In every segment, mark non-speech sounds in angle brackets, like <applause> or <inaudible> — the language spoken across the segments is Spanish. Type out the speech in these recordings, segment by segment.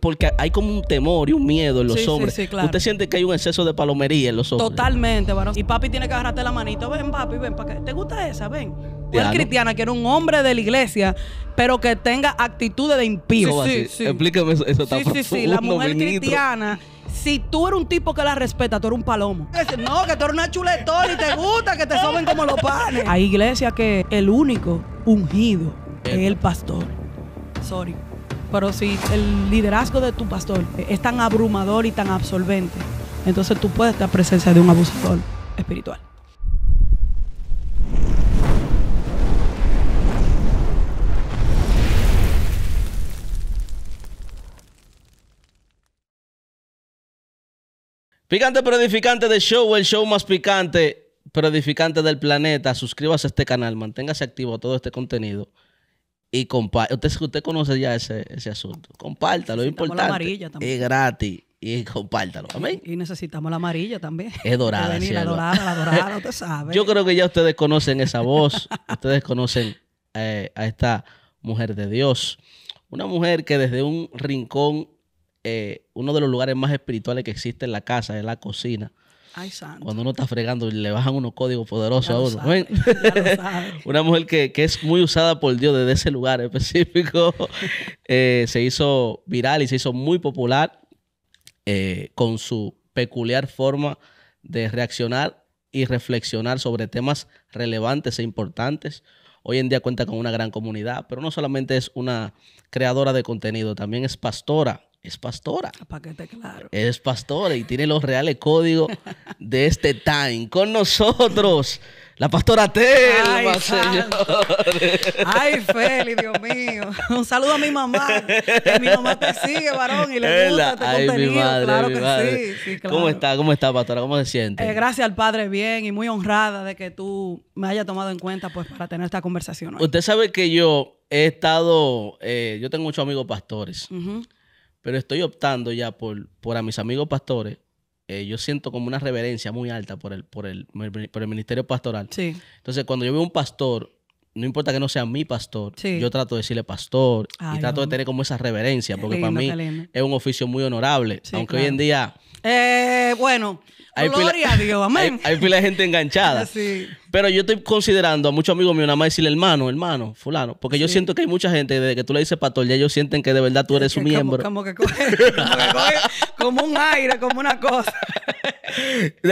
Porque hay como un temor y un miedo en los hombres. Usted siente que hay un exceso de palomería en los hombres. Totalmente, varón. Y papi tiene que agarrarte la manito. Ven, papi, ven para ¿Te gusta esa? Ven. Mujer cristiana que era un hombre de la iglesia, pero que tenga actitudes de impío. Sí, Explícame eso, eso está Sí, sí, sí. La mujer cristiana si tú eres un tipo que la respeta, tú eres un palomo. No, que tú eres una chuletón y te gusta que te soben como los panes. Hay iglesias que el único ungido es el pastor. Sorry. Pero si el liderazgo de tu pastor es tan abrumador y tan absorbente, entonces tú puedes estar presencia de un abusador espiritual. Picante pero edificante de show, el show más picante pero edificante del planeta. Suscríbase a este canal, manténgase activo a todo este contenido y comparte. Usted, usted conoce ya ese, asunto. Compártalo, es importante. Es gratis y compártalo. Y necesitamos la amarilla también. Es dorada. la dorada, la dorada, <laughs> usted sabe. Yo creo que ya ustedes conocen esa voz. ustedes conocen eh, a esta mujer de Dios. Una mujer que desde un rincón, eh, uno de los lugares más espirituales que existe en la casa, es la cocina cuando uno está fregando y le bajan unos códigos poderosos a uno. <laughs> Una mujer que, es muy usada por Dios desde ese lugar específico. <laughs> Eh, se hizo viral y se hizo muy popular eh, con su peculiar forma de reaccionar y reflexionar sobre temas relevantes e importantes. Hoy en día cuenta con una gran comunidad, pero no solamente es una creadora de contenido, también es pastora es pastora. Ah, esté claro. Es pastora y tiene los reales códigos de este time. Con nosotros, la pastora Telma, Ay, Feli, Dios mío. Un saludo a mi mamá. mi mamá te sigue, varón, y le gusta este Ay, contenido. Mi madre, claro que sí. ¿Cómo está? ¿Cómo está, pastora? ¿Cómo se siente? Eh, gracias al Padre, bien, y muy honrada de que tú me hayas tomado en cuenta pues para tener esta conversación Usted sabe que yo he estado, eh, yo tengo muchos amigos pastores. Pero estoy optando ya por, por a mis amigos pastores. Eh, yo siento como una reverencia muy alta por el, por, el, por el ministerio pastoral. Sí. Entonces, cuando yo veo un pastor, no importa que no sea mi pastor, yo trato de decirle pastor y trato de tener como esa reverencia, porque para mí es un oficio muy honorable. aunque hoy en día. Eh, bueno, hay gloria a Dios, <laughs> amén. de gente enganchada. <laughs> sí. Pero yo estoy considerando a muchos amigos míos nada más decirle hermano, hermano, fulano. Porque yo siento que hay mucha gente, desde que tú le dices pastor, ya ellos sienten que de verdad tú eres su miembro. Como, que <laughs> como, un aire, como una cosa. <laughs>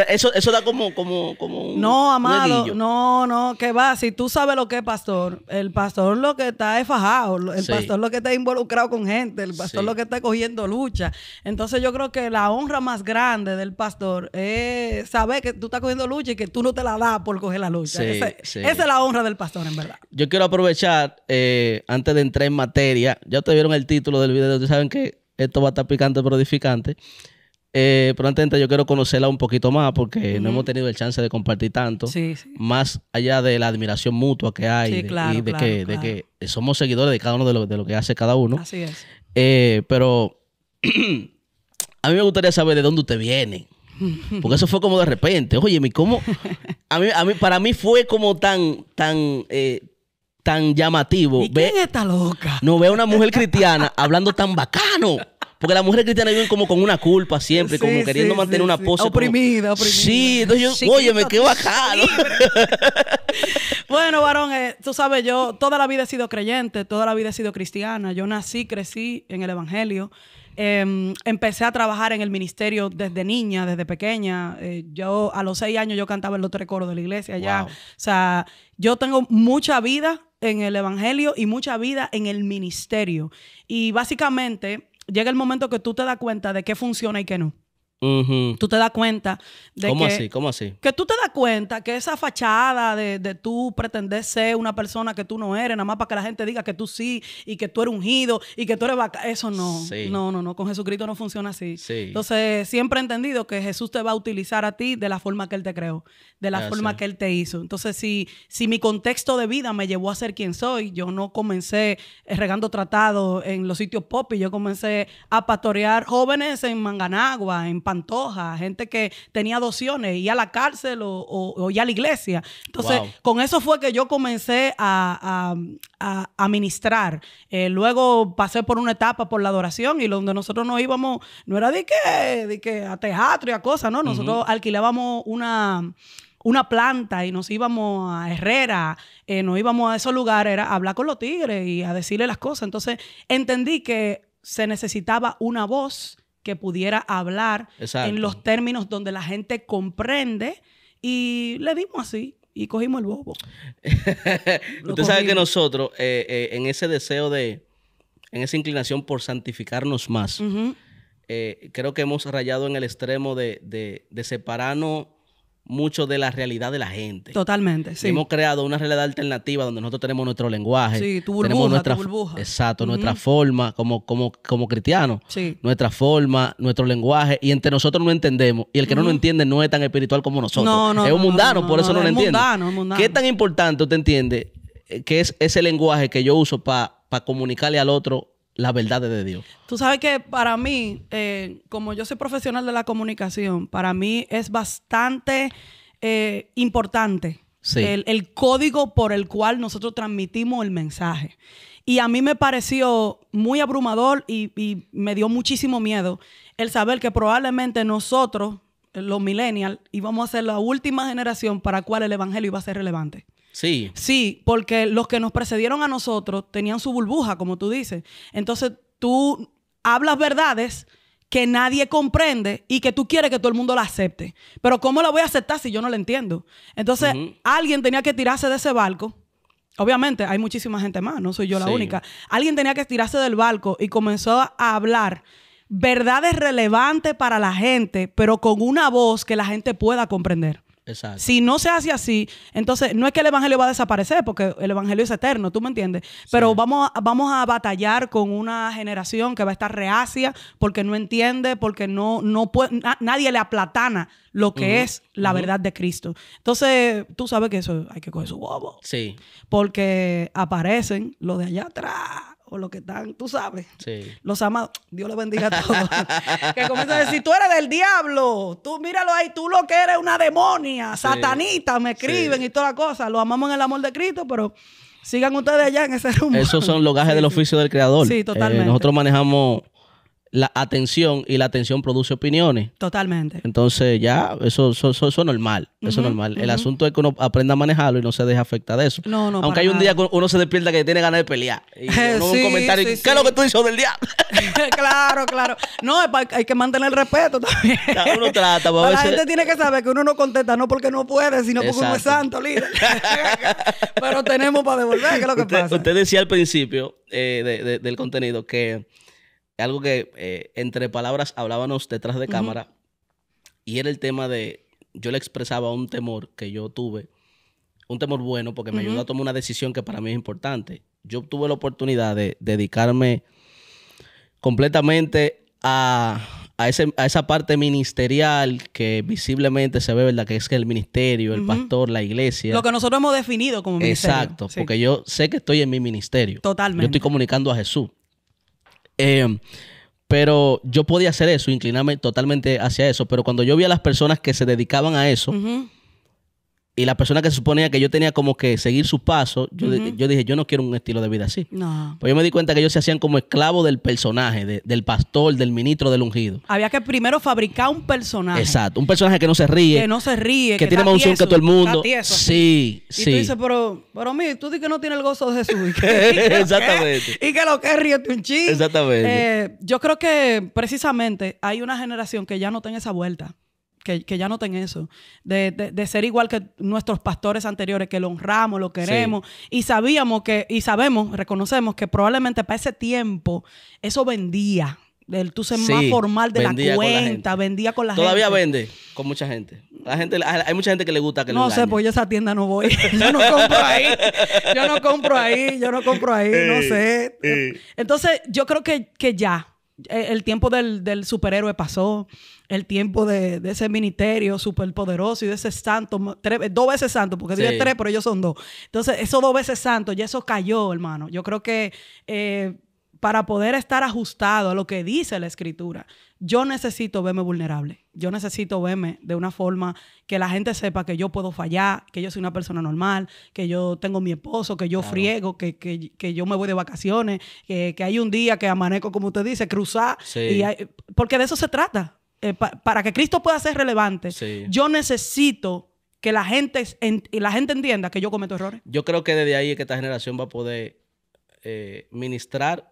Eso, eso da como, como, como No, amado, no, no, que va. Si tú sabes lo que es pastor, el pastor lo que está es fajado, el pastor lo que está involucrado con gente, el pastor lo que está cogiendo lucha. Entonces yo creo que la honra más grande del pastor es saber que tú estás cogiendo lucha y que tú no te la das por coger la esa es la honra del pastor, en verdad. Yo quiero aprovechar, eh, antes de entrar en materia, ya te vieron el título del video, ustedes saben que esto va a estar picante pero edificante. Eh, pero antes yo quiero conocerla un poquito más porque no hemos tenido el chance de compartir tanto. más allá de la admiración mutua que hay de, y de, que, somos seguidores de cada uno de lo, que hace cada uno. Así es. Eh, pero <clears throat> a mí me gustaría saber de dónde usted viene. Porque eso fue como de repente. Oye, mi cómo. mí, a mí, para mí fue como tan, tan, eh, tan llamativo. ¿Y quién está loca? No veo a una mujer cristiana hablando tan bacano. Porque la mujer cristiana viven como con una culpa siempre, como queriendo mantener una pose. Oprimida, oprimida. Sí, entonces yo, oye, me quedo bacano. <laughs> bueno, varón, eh, tú sabes, yo toda la vida he sido creyente, toda la vida he sido cristiana. Yo nací, crecí en el Evangelio. Em, empecé a trabajar en el ministerio desde niña, desde pequeña. Eh, yo a los seis años yo cantaba en los tres coros de la iglesia ya. O sea, yo tengo mucha vida en el evangelio y mucha vida en el ministerio. Y básicamente llega el momento que tú te das cuenta de qué funciona y qué no. Tú te das cuenta de ¿Cómo así? ¿Cómo así? Que tú te das cuenta que esa fachada de, de, tú pretender ser una persona que tú no eres, nada más para que la gente diga que tú sí y que tú eres ungido y que tú eres vaca. Eso no. No, no, no. Con Jesucristo no funciona así. Entonces, siempre he entendido que Jesús te va a utilizar a ti de la forma que Él te creó, de la ah, forma que Él te hizo. Entonces, si, si mi contexto de vida me llevó a ser quien soy, yo no comencé regando tratados en los sitios pop y yo comencé a pastorear jóvenes en Manganagua, en Pantoja, gente que tenía dociones, y a la cárcel o, o, ya a la iglesia. Entonces, con eso fue que yo comencé a, administrar. ministrar. Eh, luego pasé por una etapa por la adoración y donde nosotros nos íbamos, no era de que, de que a teatro y a cosas, ¿no? Nosotros alquilábamos una una planta y nos íbamos a Herrera, eh, nos íbamos a esos lugares era hablar con los tigres y a decirle las cosas. Entonces entendí que se necesitaba una voz que pudiera hablar en los términos donde la gente comprende y le dimos así y cogimos el bobo. <laughs> Usted sabe que nosotros, eh, eh, en ese deseo de, en esa inclinación por santificarnos más, eh, creo que hemos rayado en el extremo de, de, de separarnos mucho de la realidad de la gente. Totalmente, sí. Hemos creado una realidad alternativa donde nosotros tenemos nuestro lenguaje. Sí, tu burbuja, tenemos nuestra, burbuja. Exacto, nuestra forma como, como, como cristianos. Sí. Nuestra forma, nuestro lenguaje. Y entre nosotros no entendemos. Y el que no lo entiende no es tan espiritual como nosotros. No, no, es un mundano, por eso no, lo es entiende. Mundano, es mundano. ¿Qué tan importante usted entiende eh, que es ese lenguaje que yo uso para comunicarle al otro la verdad de Dios. Tú sabes que para mí, eh, como yo soy profesional de la comunicación, para mí es bastante eh, importante el, código por el cual nosotros transmitimos el mensaje. Y a mí me pareció muy abrumador y, y me dio muchísimo miedo el saber que probablemente nosotros, los millennials, íbamos a ser la última generación para la cual el Evangelio iba a ser relevante. Sí. Sí, porque los que nos precedieron a nosotros tenían su burbuja, como tú dices. Entonces tú hablas verdades que nadie comprende y que tú quieres que todo el mundo la acepte. Pero ¿cómo la voy a aceptar si yo no la entiendo? Entonces, alguien tenía que tirarse de ese barco. Obviamente, hay muchísima gente más, no soy yo la única. Alguien tenía que tirarse del barco y comenzó a hablar verdades relevantes para la gente, pero con una voz que la gente pueda comprender. Si no se hace así, entonces no es que el evangelio va a desaparecer, porque el evangelio es eterno, ¿tú me entiendes? Pero vamos, a, vamos a batallar con una generación que va a estar reacia porque no entiende, porque no, no nadie le aplatana lo que es la verdad de Cristo. Entonces, tú sabes que eso hay que coger su bobo. Sí. Porque aparecen los de allá atrás lo que están, tú sabes, los amados, Dios los bendiga a <laughs> todos, que comienzan a decir, tú eres del diablo, tú míralo ahí, tú lo que eres una demonia, satanita, me escriben y toda la cosa, lo amamos en el amor de Cristo, pero sigan ustedes allá en ese rumbo. Esos son los gajes del oficio del Creador. Sí, eh, totalmente. nosotros manejamos la atención y la atención produce opiniones. Totalmente. Entonces ya, eso es eso, normal, eso es normal. El asunto es que uno aprenda a manejarlo y no se deje afectar de eso. No, no, Aunque hay un día que uno se despierta que tiene ganas de pelear. <laughs> Y un comentario, ¿qué es lo que tú dices del día? <laughs> claro, claro. No, hay que mantener el respeto también. <laughs> Uno trata, pues, La gente tiene que saber que uno no contesta no porque no puede, sino porque uno es santo, líder. Pero tenemos para devolver, ¿qué es lo que usted, pasa? Usted decía al principio eh, del contenido que algo que eh, entre palabras hablábamos detrás de cámara y era el tema de, yo le expresaba un temor que yo tuve, un temor bueno porque me ayudó a tomar una decisión que para mí es importante. Yo tuve la oportunidad de dedicarme completamente a, esa parte ministerial que visiblemente se ve, ¿verdad? Que es el ministerio, el pastor, la iglesia. Lo que nosotros hemos definido como ministerio. Exacto, porque yo sé que estoy en mi ministerio. Totalmente. Yo estoy comunicando a Jesús. Em, pero yo podía hacer eso, inclinarme totalmente hacia eso. Pero cuando yo vi a las personas que se dedicaban a eso, y la persona que suponía que yo tenía como que seguir su paso, yo, dije, yo no quiero un estilo de vida así. No. Pues yo me di cuenta que ellos se hacían como esclavos del personaje, del pastor, del ministro, del ungido. Había que primero fabricar un personaje. Exacto, un personaje que no se ríe. Que no se ríe. Que, tiene más unción que todo el mundo. sí, sí. Y tú dices, pero, pero mí, tú dices que no tiene el gozo de Jesús. <laughs> Exactamente. y que lo que ríete un chiste. Exactamente. Eh, yo creo que precisamente hay una generación que ya no tiene esa vuelta que, que ya noten eso, de, de, ser igual que nuestros pastores anteriores, que lo honramos, lo queremos, y sabíamos que, y sabemos, reconocemos que probablemente para ese tiempo eso vendía. Del tú ser más formal de la cuenta, vendía con la gente. Todavía vende con mucha gente. La gente. Hay mucha gente que le gusta que No sé, pues yo a esa tienda no voy. <laughs> yo no compro ahí. Yo no compro ahí. Yo no compro ahí. no sé. Entonces, yo creo que, que ya eh, el tiempo del, superhéroe pasó, el tiempo de, ese ministerio superpoderoso y de ese santo, dos veces santo, porque tres, pero ellos son dos. Entonces, esos dos veces santos, ya eso cayó, hermano. Yo creo que eh, para poder estar ajustado a lo que dice la escritura, yo necesito verme vulnerable. Yo necesito verme de una forma que la gente sepa que yo puedo fallar, que yo soy una persona normal, que yo tengo mi esposo, que yo friego, que, yo me voy de vacaciones, que, hay un día que amanezco, como usted dice, cruzar. porque de eso se trata. Eh, para que Cristo pueda ser relevante, yo necesito que la gente, la gente entienda que yo cometo errores. Yo creo que desde ahí es que esta generación va a poder eh, ministrar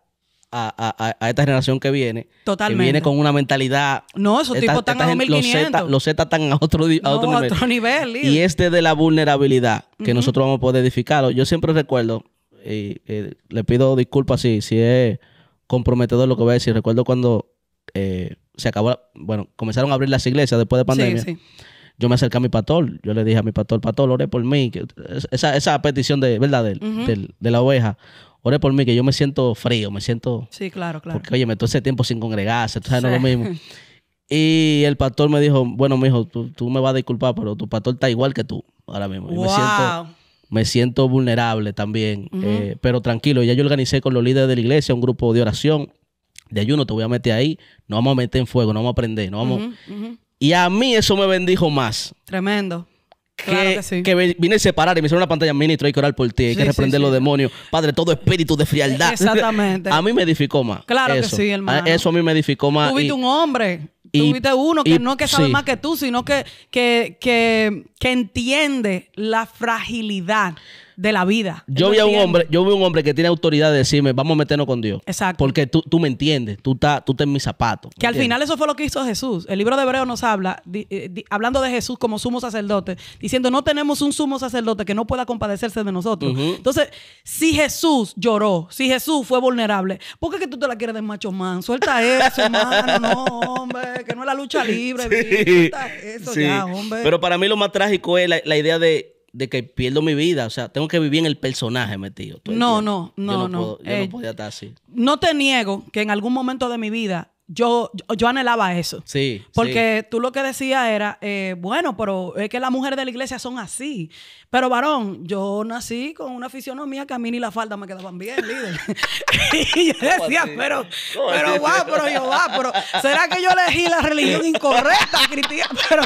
a, a, a, esta generación que viene. Totalmente. Que viene con una mentalidad. No, esos tipos están a 1500. Los Z están a otro, a otro nivel. y este de la vulnerabilidad, que nosotros vamos a poder edificarlo. Yo siempre recuerdo, y, le pido disculpas si, si es comprometedor lo que voy a decir. Recuerdo cuando eh, se acabó, bueno, comenzaron a abrir las iglesias después de pandemia. Yo me acerqué a mi pastor, yo le dije a mi pastor, pastor, ore por mí. Esa, esa petición de, ¿verdad? de la oveja ore por mí, que yo me siento frío, me siento... Sí, claro, claro. Porque, oye, me todo ese tiempo sin congregarse, entonces no es lo mismo. <laughs> Y el pastor me dijo, bueno, mijo, tú, tú me vas a disculpar, pero tu pastor está igual que tú ahora mismo. me siento me siento vulnerable también, eh, pero tranquilo, ya yo organicé con los líderes de la iglesia un grupo de oración, de ayuno, te voy a meter ahí, no vamos a meter en fuego, no vamos a aprender, no vamos... Y a mí eso me bendijo más. Tremendo. Que, claro que, sí. que, vine a separar y me hicieron una pantalla ministro, hay que orar por ti, hay que reprender los demonios. Padre, todo espíritu de frialdad. E, exactamente. <laughs> a mí me edificó más. Claro que sí, hermano. Eso a mí me edificó más. Tuviste un hombre, tuviste uno que no que sabe más que tú, sino que, que, que, que entiende la fragilidad de la vida. Yo vi a un hombre, yo vi un hombre que tiene autoridad de decirme, vamos a meternos con Dios. Exacto. Porque tú, tú me entiendes, tú estás tú en mis zapatos. Que al final eso fue lo que hizo Jesús. El libro de Hebreo nos habla, eh, hablando de Jesús como sumo sacerdote, diciendo, no tenemos un sumo sacerdote que no pueda compadecerse de nosotros. Entonces, si Jesús lloró, si Jesús fue vulnerable, ¿por qué que tú te la quieres de macho man? Suelta eso, hermano, no, hombre, que no es la lucha libre. <laughs> eso ya, hombre. Pero para mí lo más trágico es la idea de de que pierdo mi vida. O sea, tengo que vivir en el personaje metido. No, no, no, no. no. yo no eh, podía estar así. No te niego que en algún momento de mi vida yo, yo anhelaba eso. Sí. Porque tú lo que decías era, eh, bueno, pero es que las mujeres de la iglesia son así. Pero varón, yo nací con una fisionomía que a mí ni la falda me quedaban bien, líder. <laughs> <laughs> y yo decía, pero, pero va, pero yo va, pero ¿será que yo elegí la religión incorrecta, cristiana? <laughs> Pero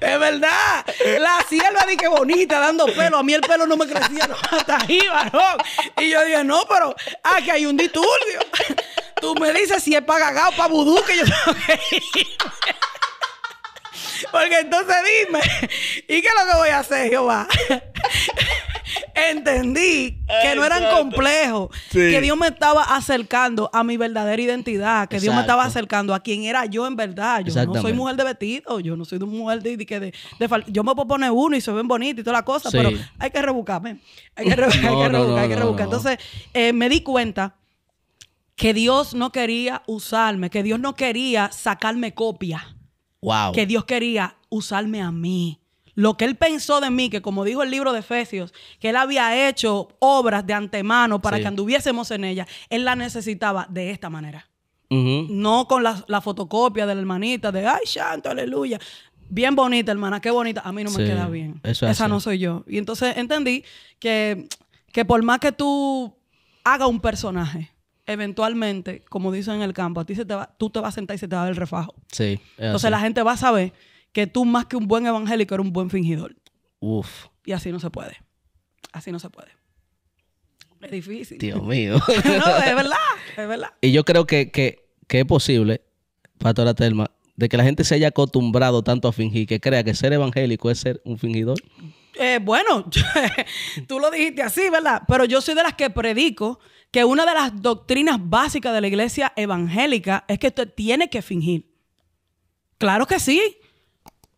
Es verdad. La sierva dije bonita, dando pelo. A mí el pelo no me crecía hasta ahí, varón. Y yo dije, no, pero aquí ah, hay un disturbio. Tú me dices si es para cagado, para vudú que yo Porque entonces dime, ¿y qué es lo que voy a hacer, Jehová? Entendí que no eran complejos, que Dios me estaba acercando a mi verdadera identidad, que Dios me estaba acercando a quien era yo en verdad. Yo no soy mujer de vestido, yo no soy de mujer de, yo me puedo poner uno y se ven bonito y toda la cosa, pero hay que rebuscarme, hay que, rebuscarme, hay que Entonces me di cuenta que Dios no quería usarme, que Dios no quería sacarme copia. Wow. Que Dios quería usarme a mí. Lo que él pensó de mí, que como dijo el libro de Efesios, que él había hecho obras de antemano para que anduviésemos en ellas, él la necesitaba de esta manera. No con la, fotocopia de la hermanita, de ay, santo, aleluya. Bien bonita, hermana, qué bonita. A mí no me queda bien. Esa no soy yo. Y entonces entendí que, que por más que tú hagas un personaje, eventualmente, como dicen en el campo, a ti se te va, tú te vas a sentar y se te va a dar el refajo. Sí. Entonces la gente va a saber que tú más que un buen evangélico eres un buen fingidor. Uf. Y así no se puede. Así no se puede. Es difícil. Dios <laughs> mío. no, es verdad, es verdad. Y yo creo que, que, que es posible, Pastora Telma, de que la gente se haya acostumbrado tanto a fingir que crea que ser evangélico es ser un fingidor. Eh, bueno, <laughs> tú lo dijiste así, ¿verdad? Pero yo soy de las que predico que una de las doctrinas básicas de la iglesia evangélica es que usted tiene que fingir. Claro que sí.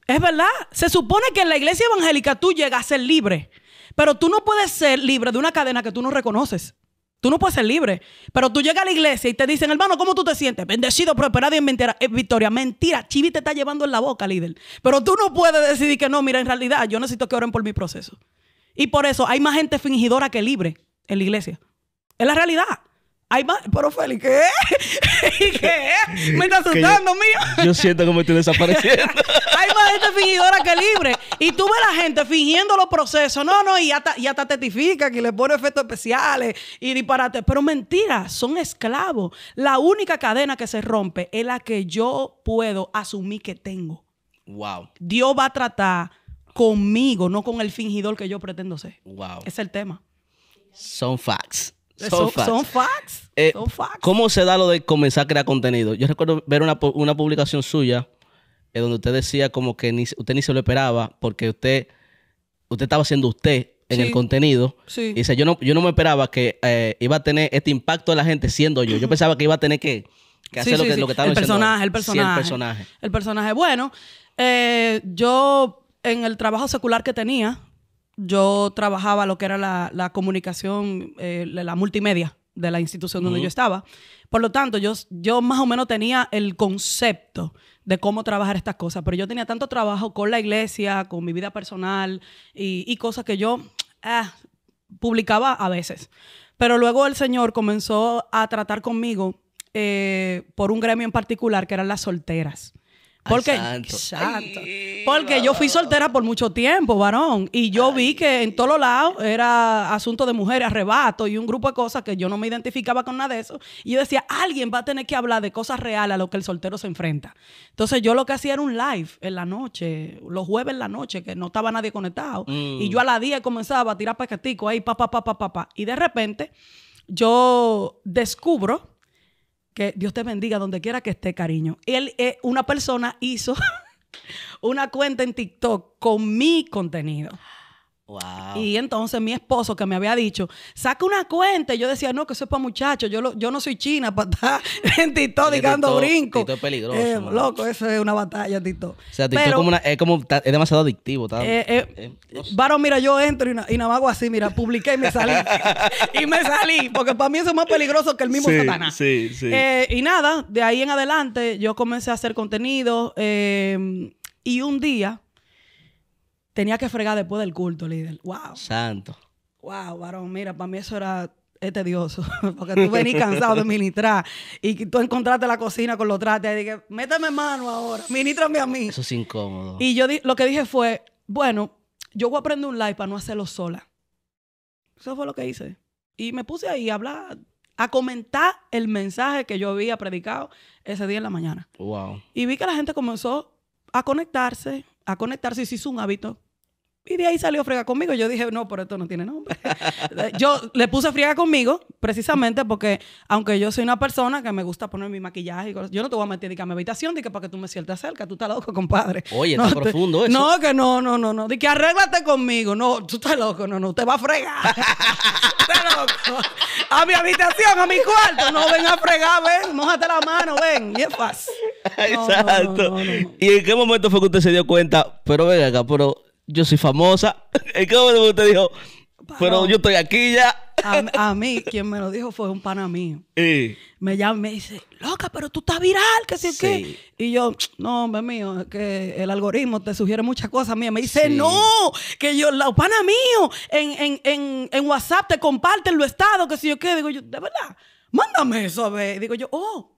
Es verdad. Se supone que en la iglesia evangélica tú llegas a ser libre, pero tú no puedes ser libre de una cadena que tú no reconoces. Tú no puedes ser libre. Pero tú llegas a la iglesia y te dicen, hermano, ¿cómo tú te sientes? Bendecido, prosperado y en victoria. Mentira, Chivi te está llevando en la boca, líder. Pero tú no puedes decidir que no, mira, en realidad yo necesito que oren por mi proceso. Y por eso hay más gente fingidora que libre en la iglesia. Es la realidad. más pero Félix, ¿qué es? <laughs> ¿Qué Me está asustando, mío. Yo siento como estoy desapareciendo. <laughs> Hay más gente fingidora que libre. Y tú ves a la gente fingiendo los procesos. No, no, y ya y hasta testifica que le pone efectos especiales y disparate. Pero mentira, son esclavos. La única cadena que se rompe es la que yo puedo asumir que tengo. Wow. Dios va a tratar conmigo, no con el fingidor que yo pretendo ser. Wow. Es el tema. Son facts. Eh, Son, facts. ¿Cómo se da lo de comenzar a crear contenido? Yo recuerdo ver una, publicación suya eh, donde usted decía como que usted ni se lo esperaba porque usted, usted estaba siendo usted en el contenido. Y dice, yo no, yo no me esperaba que eh, iba a tener este impacto de la gente siendo yo. Yo pensaba que iba a tener que, hacer lo, que, lo que estaba el Personaje, el personaje, el personaje. El personaje. Bueno, yo en el trabajo secular que tenía, yo trabajaba lo que era la, comunicación, eh, la multimedia de la institución donde yo estaba. Por lo tanto, yo, yo más o menos tenía el concepto de cómo trabajar estas cosas, pero yo tenía tanto trabajo con la iglesia, con mi vida personal y, cosas que yo ah, publicaba a veces. Pero luego el Señor comenzó a tratar conmigo eh, por un gremio en particular que eran las solteras. Porque, Exacto. Porque yo fui soltera por mucho tiempo, varón. Y yo vi que en todos lados era asunto de mujeres, arrebato y un grupo de cosas que yo no me identificaba con nada de eso. Y yo decía, alguien va a tener que hablar de cosas reales a lo que el soltero se enfrenta. Entonces yo lo que hacía era un live en la noche, los jueves en la noche, que no estaba nadie conectado. Y yo mm. a la 10 comenzaba a tirar paquetico ahí, pa, pa, pa, pa, pa, pa. Y de repente yo descubro que Dios te bendiga donde quiera que esté, cariño. Él, es una persona hizo <laughs> una cuenta en TikTok con mi contenido. Y entonces mi esposo que me había dicho, saca una cuenta. Y yo decía, no, que eso es para muchachos. Yo, yo no soy china para estar <laughs> en TikTok digando brinco. TikTok es peligroso. Eh, loco, eso es una batalla, TikTok. O sea, como es, como, es demasiado adictivo. Eh, eh, Varo, mira, yo entro y, nada hago así, mira, publiqué y me salí. <laughs> y me salí, porque para mí eso es más peligroso que el mismo Satanás. Sí, sí. y nada, de ahí en adelante yo comencé a hacer contenido. y un día tenía que fregar después del culto, líder. ¡Wow! Santo. ¡Wow, varón! Mira, para mí eso era tedioso, <laughs> porque tú venís cansado de ministrar y tú encontraste la cocina con los trates y dije, méteme mano ahora, ministrame a mí. Eso es incómodo. Y yo lo que dije fue, bueno, yo voy a aprender un live para no hacerlo sola. Eso fue lo que hice. Y me puse ahí a hablar, a comentar el mensaje que yo había predicado ese día en la mañana. Wow. Y vi que la gente comenzó a conectarse, a conectarse y se hizo un hábito y de ahí salió fregar conmigo. Yo dije, no, por esto no tiene nombre. <laughs> yo le puse fregar conmigo precisamente porque, aunque yo soy una persona que me gusta poner mi maquillaje, y cosas, yo no te voy a meter que a mi habitación, de que para que tú me sientas cerca. Tú estás loco, <laughs> compadre. Oye, no, está profundo eso. No, que no, no, no, no. De que arréglate conmigo. No, tú estás loco. No, no, te va a fregar. <laughs> A mi habitación, a mi cuarto. No, ven a fregar, ven. Mójate la mano, ven. Y es fácil. Exacto. ¿Y en qué momento fue que usted se dio cuenta? Pero ven acá, pero yo soy famosa. <laughs> El cómo usted dijo, pero yo estoy aquí ya. <laughs> A, mí, quien me lo dijo fue un pana mío. Me llama y me dice, loca, pero tú estás viral, que sí, qué. Y yo, no, hombre mío, que el algoritmo te sugiere muchas cosas mías. Me dice, no, que yo, la pana mío, en, en, en, WhatsApp te comparten los estado que sé yo qué. Digo yo, de verdad, mándame eso a ver. Digo yo, oh.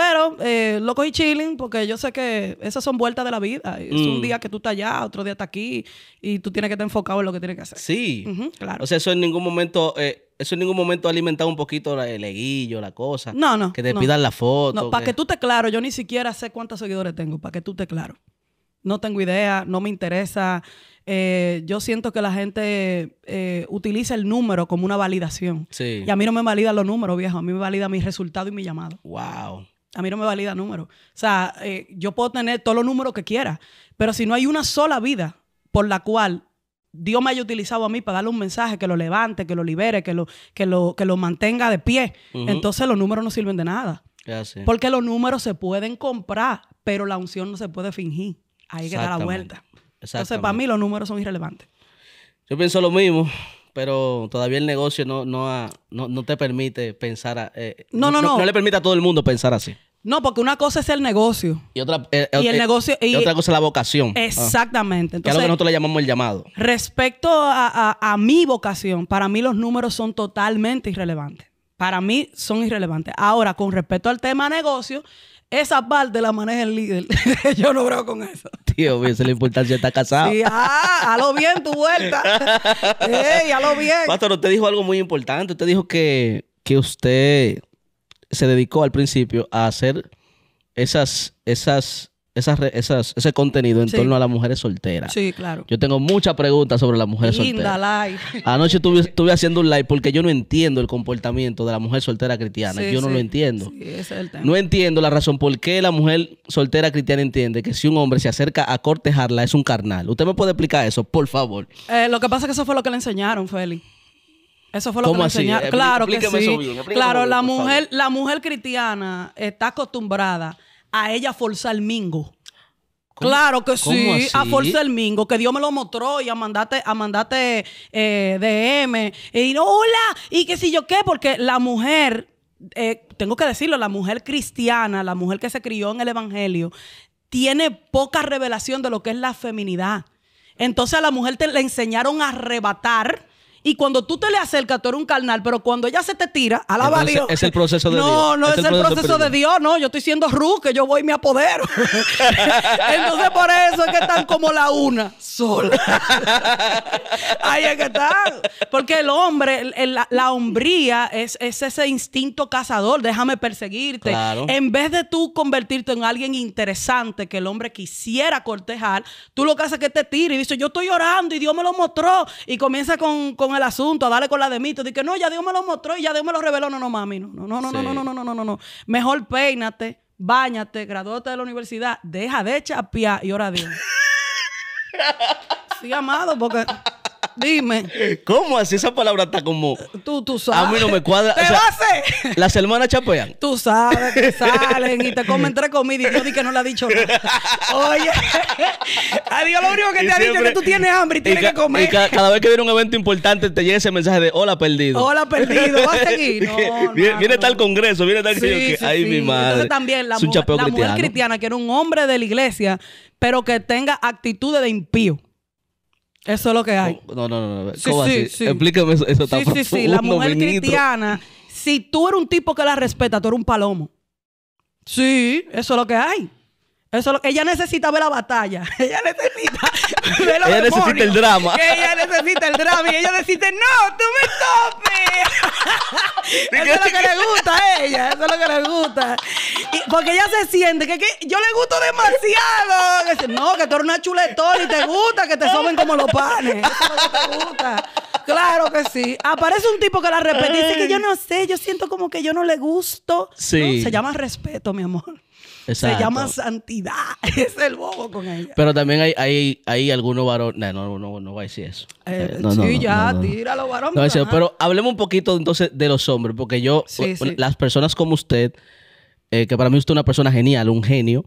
Pero eh, y y chilling porque yo sé que esas son vueltas de la vida. Es un mm. día que tú estás allá, otro día estás aquí y tú tienes que estar enfocado en lo que tienes que hacer. Sí. claro. O sea, eso en ningún momento... Eh, eso en ningún momento ha alimentado un poquito el eguillo, la cosa. No, no. Que te pidan la foto. No, para que... tú te claro, yo ni siquiera sé cuántos seguidores tengo, para que tú te claro. No tengo idea, no me interesa. Eh, yo siento que la gente eh, utiliza el número como una validación. Sí. Y a mí no me validan los números, viejo. A mí me valida mi resultado y mi llamado. Wow a mí no me valida número. O sea, eh, yo puedo tener todos los números que quiera, pero si no hay una sola vida por la cual Dios me haya utilizado a mí para darle un mensaje que lo levante, que lo libere, que lo, que lo, que lo mantenga de pie, entonces los números no sirven de nada. Porque los números se pueden comprar, pero la unción no se puede fingir. Hay que dar la vuelta. Entonces, para mí los números son irrelevantes. Yo pienso lo mismo pero todavía el negocio no, no, no, te permite pensar. Eh, no, no, no, no. le permite a todo el mundo pensar así. No, porque una cosa es el negocio. Y otra, eh, el eh, negocio, y, otra cosa es la vocación. Ah. Exactamente. Entonces, que es lo que nosotros le llamamos el llamado. Respecto a mi vocación, para mí los números son totalmente irrelevantes para mí son irrelevantes. Ahora, con respecto al tema negocio, esa parte la maneja el líder. <laughs> Yo no creo con eso. Tío, esa es la importancia de estar casado. Sí, ah, a lo bien tu vuelta. <laughs> Ey, a lo bien. Pastor, usted dijo algo muy importante. Usted dijo que, que usted se dedicó al principio a hacer esas, esas ese contenido en torno a las mujeres solteras. Sí, claro. Yo tengo muchas preguntas sobre las mujeres solteras. Live. <laughs> Anoche estuve, haciendo un live porque yo no entiendo el comportamiento de la mujer soltera cristiana. yo no lo entiendo. Ese es el tema. No entiendo la razón por qué la mujer soltera cristiana entiende que si un hombre se acerca a cortejarla es un carnal. ¿Usted me puede explicar eso, por favor? Eh, lo que pasa es que eso fue lo que le enseñaron, Feli. Eso fue lo que enseñaron. Eh, claro que sí. claro, la mujer, la mujer cristiana está acostumbrada a ella forzar mingo. Claro que sí, a forzar el mingo, que Dios me lo mostró y a mandarte, a DM. Eh, y no, hola, y que si yo qué, porque la mujer, eh, tengo que decirlo, la mujer cristiana, la mujer que se crió en el Evangelio, tiene poca revelación de lo que es la feminidad. Entonces a la mujer te, le enseñaron a arrebatar y cuando tú te le acercas, tú eres un carnal, pero cuando ella se te tira, alaba a Dios. Es el proceso de no, Dios. No, no es, el, proceso, de Dios, no. Yo estoy siendo Ruth, que yo voy y me apodero. <laughs> Entonces, por eso es que están como la una sola. <laughs> Ahí es que están. Porque el hombre, la, hombría es, ese instinto cazador, déjame perseguirte. En vez de tú convertirte en alguien interesante que el hombre quisiera cortejar, tú lo que haces es que te tire y dice, yo estoy orando y Dios me lo mostró. Y comienza con el asunto, a darle con la de mito. que no, ya Dios me lo mostró y ya Dios me lo reveló. No, no, mami, no, no, no, no, no, no, no, no, no, no, no. Mejor peínate, báñate, graduate de la universidad, deja de chapear y ora Dios. <laughs> sí, amado, porque Dime. ¿Cómo así? Esa palabra está como. Tú, tú sabes. A mí no me cuadra. ¿Te o sea, Las hermanas chapean. Tú sabes que salen y te comen tres comidas y yo di que no le ha dicho nada. Oye, <laughs> a Dios lo único que te ha dicho es que tú tienes hambre y tienes que comer. Y cada vez que viene un evento importante te llega ese mensaje de hola perdido. Hola perdido, va a <laughs> seguir. No, viene, tal congreso, viene tal sí, mi madre. Entonces también la mujer cristiana que era un hombre de la iglesia, pero que tenga actitudes de impío. Eso es lo que hay. No, no, no. no. Explícame eso, Sí, sí, sí. La mujer cristiana, si tú eres un tipo que la respeta, tú eres un palomo. Sí, eso es lo que hay. Eso lo... ella necesita ver la batalla. <laughs> Ella necesita <laughs> ver los Ella necesita el drama. Ella necesita el drama y ella necesita, no, tú me topes. <laughs> eso es lo que le gusta a ella, eso es lo que le gusta. porque ella se siente que, que, yo le gusto demasiado. no, que tú eres una chuletón y te gusta que te soben como los panes. Eso es lo que te gusta. Claro que sí. Aparece un tipo que la respeta y dice que yo no sé, yo siento como que yo no le gusto. Sí. Se llama respeto, mi amor. Se llama santidad. <laughs> Es el bobo con ella. Pero también hay, hay, hay algunos varones. no, no, no, va a decir eso. Eh, eh, sí, ya, tira los varón. pero hablemos un poquito entonces de los hombres, porque yo, las personas como usted, eh, que para mí usted es una persona genial, un genio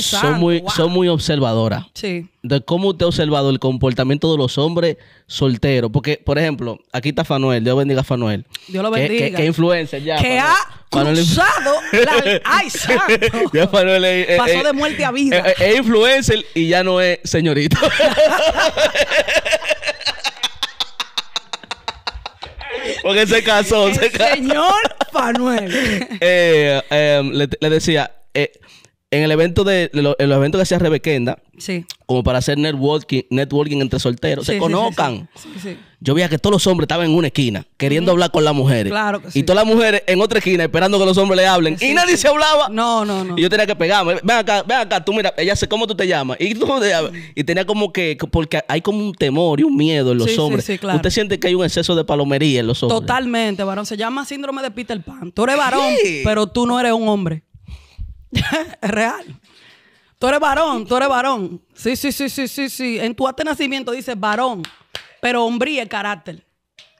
son, muy, son muy observadoras. Sí. De cómo usted ha observado el comportamiento de los hombres solteros. Porque, por ejemplo, aquí está Fanuel. Dios bendiga a Fanuel. Dios lo bendiga. Que, influencer ya. Que ha cruzado <laughs> la... ¡Ay, Fanuel Pasó de muerte a vida. Es influencer y ya no es señorito. <laughs> Porque se casó. señor Fanuel. <laughs> Eh, em, le decía... Eh, en el evento de en los eventos que hacía Rebequenda, como para hacer networking, networking entre solteros, se sí, conozcan. Yo veía que todos los hombres estaban en una esquina queriendo hablar con las mujeres. y todas las mujeres en otra esquina esperando que los hombres le hablen. y nadie se hablaba. No, no, no. Y yo tenía que pegarme. Ven acá, ven acá, tú mira, ella sé cómo tú te llamas. Y tú te Y tenía como que, porque hay como un temor y un miedo en los hombres. Claro. Usted siente que hay un exceso de palomería en los hombres. Totalmente, varón. Se llama síndrome de Peter Pan. Tú eres varón, pero tú no eres un hombre. <laughs> es real. Tú eres varón, tú eres varón. Sí, sí, sí, sí, sí, sí. En tu acta nacimiento dices varón, pero hombría es carácter.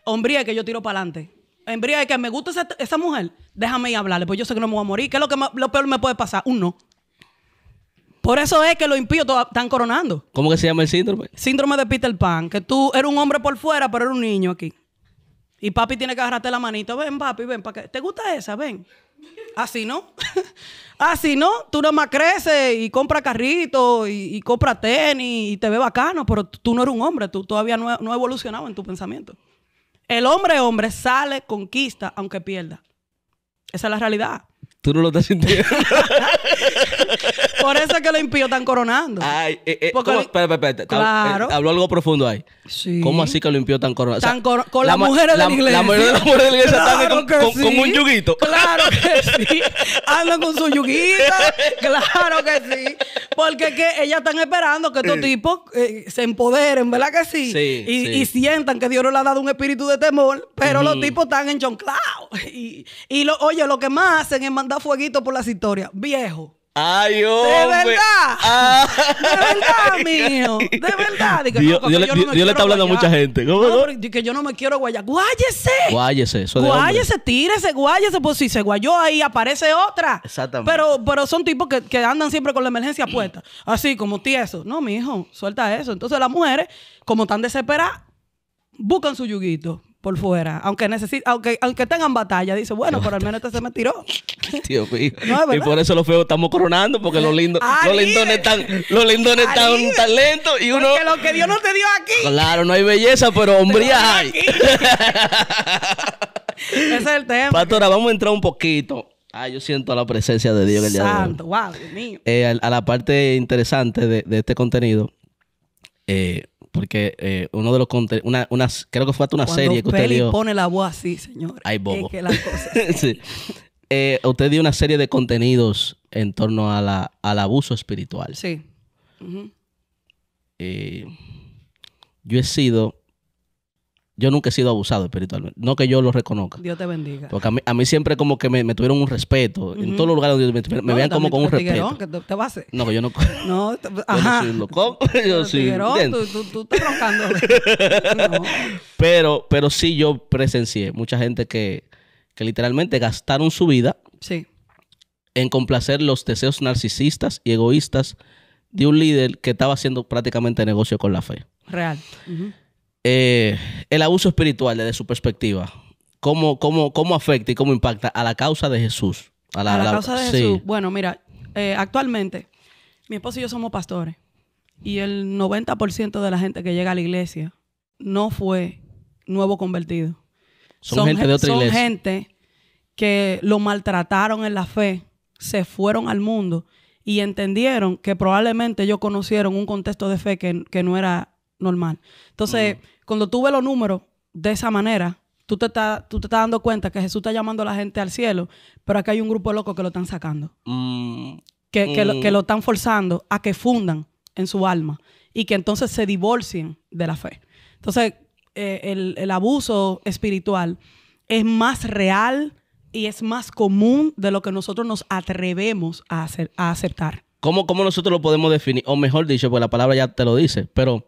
Hombría es que yo tiro para adelante. Hombría es que me gusta esa, mujer, déjame ir a hablarle, porque yo sé que no me voy a morir. ¿Qué es lo, que me, lo peor me puede pasar? Uno. Por eso es que los impíos están coronando. ¿Cómo que se llama el síndrome? Síndrome de Peter Pan, que tú eres un hombre por fuera, pero eres un niño aquí. Y papi tiene que agarrarte la manito. Ven, papi, ven, ¿Te gusta esa? Ven. Así ah, no. Así <laughs> ah, no. Tú nomás creces y compra carrito y, compra compras tenis y te ve bacano, pero tú no eres un hombre. Tú todavía no, no evolucionado en tu pensamiento. El hombre, hombre, sale, conquista, aunque pierda. Esa es la realidad. Tú no lo estás sintiendo. <laughs> Por eso es que los impíos están coronando. Ay, eh, eh Espera, habló eh, algo profundo ahí. Sí. ¿Cómo así que lo impío están coronando? con las la mujer de la iglesia. La de la iglesia con, un <laughs> yuguito. Claro que sí. Andan con su yuguita. claro que sí. Porque que ellas están esperando que estos tipos eh, se empoderen, ¿verdad que sí? Sí y, y, sientan que Dios no le ha dado un espíritu de temor, pero los tipos están enchoncados Y, y lo, oye, lo que más hacen es mandar da fueguito por las historias. Viejo. Ay, hombre. Ah. De verdad. <laughs> De verdad, mío. De verdad. yo, le estoy hablando a mucha gente. ¿Cómo, que yo no me quiero guayar. guállese Guáyese. Eso guáyese, tírese, guállese Pues si se guayó ahí, aparece otra. Exactamente. Pero, pero son tipos que, que andan siempre con la emergencia puesta. Así, como tieso. No, mijo, suelta eso. Entonces las mujeres, como están desesperadas, buscan su yuguito por fuera, aunque necesita, aunque, aunque tengan batalla, dice, bueno, pero al menos este se me tiró. Tío, <laughs> y, y por eso los feos estamos coronando, porque los lindos, lindones están, los lindones están tan lentos y uno. Porque lo que Dios no te dio aquí. Claro, no hay belleza, pero hombría hay. <laughs> Ese es el tema. Pastora, vamos a entrar un poquito. Ah, yo siento la presencia de Dios en el día Santo, Dios mío. Eh, a, la parte interesante de, de este contenido. Eh, porque eh, uno de los una, creo que fue hasta una serie que usted Peli dio. pone la voz así, señor. Ay, bobo. <laughs> sí. Eh, usted dio una serie de contenidos en torno a la, al abuso espiritual. Sí. Eh, yo he sido yo nunca he sido abusado espiritualmente. No que yo lo reconozca. Dios te bendiga. Porque a mí, siempre como que me, tuvieron un respeto. En todos los lugares donde me, me vean como con un respeto. te, vas a... No, que yo no... <laughs> No, Ajá. <laughs> Yo <laughs> no soy yo soy... pero, pero sí yo presencié mucha gente que, literalmente gastaron su vida en complacer los deseos narcisistas y egoístas de un líder que estaba haciendo prácticamente negocio con la fe. Real. Eh, el abuso espiritual desde su perspectiva, ¿cómo, cómo, cómo afecta y cómo impacta a la causa de Jesús? A la, causa de Jesús. Bueno, mira, eh, actualmente mi esposo y yo somos pastores y el 90% de la gente que llega a la iglesia no fue nuevo convertido. Son, gente de otra iglesia. Son gente que lo maltrataron en la fe, se fueron al mundo y entendieron que probablemente ellos conocieron un contexto de fe que, que no era normal. Entonces, cuando tú ves los números de esa manera, tú te, estás, tú te estás dando cuenta que Jesús está llamando a la gente al cielo, pero acá hay un grupo loco que lo están sacando. Mm, que, mm. Lo, están forzando a que fundan en su alma y que entonces se divorcien de la fe. Entonces, eh, el, abuso espiritual es más real y es más común de lo que nosotros nos atrevemos a, hacer, a aceptar. ¿Cómo, ¿Cómo nosotros lo podemos definir? O mejor dicho, pues la palabra ya te lo dice, pero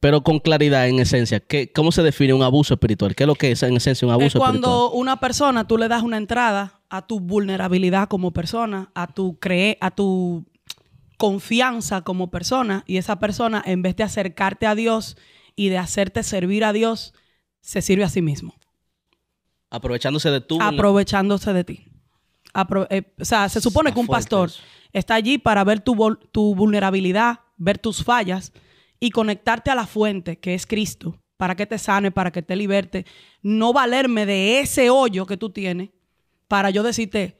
pero con claridad en esencia. ¿Qué, ¿Cómo se define un abuso espiritual? ¿Qué es lo que es en esencia un abuso cuando espiritual? Cuando una persona tú le das una entrada a tu vulnerabilidad como persona, a tu a tu confianza como persona, y esa persona, en vez de acercarte a Dios y de hacerte servir a Dios, se sirve a sí mismo. Aprovechándose de tu. Aprovechándose de ti. Eh, o sea, se supone que un pastor está allí para ver tu, tu vulnerabilidad, ver tus fallas y conectarte a la fuente, que es Cristo, para que te sane, para que te liberte. No valerme de ese hoyo que tú tienes para yo decirte,